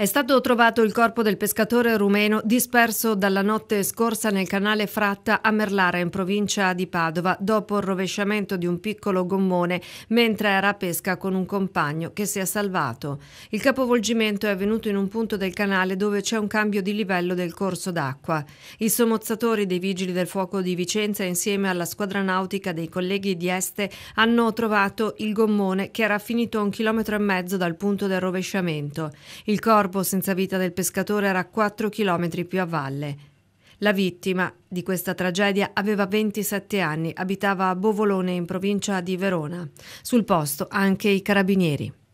È stato trovato il corpo del pescatore rumeno disperso dalla notte scorsa nel canale Fratta a Merlara in provincia di Padova dopo il rovesciamento di un piccolo gommone mentre era a pesca con un compagno che si è salvato. Il capovolgimento è avvenuto in un punto del canale dove c'è un cambio di livello del corso d'acqua. I sommozzatori dei Vigili del Fuoco di Vicenza insieme alla squadra nautica dei colleghi di Este hanno trovato il gommone che era finito a un chilometro e mezzo dal punto del rovesciamento. Il corpo corpo senza vita del pescatore era a 4 km più a valle. La vittima di questa tragedia aveva 27 anni, abitava a Bovolone in provincia di Verona. Sul posto anche i carabinieri.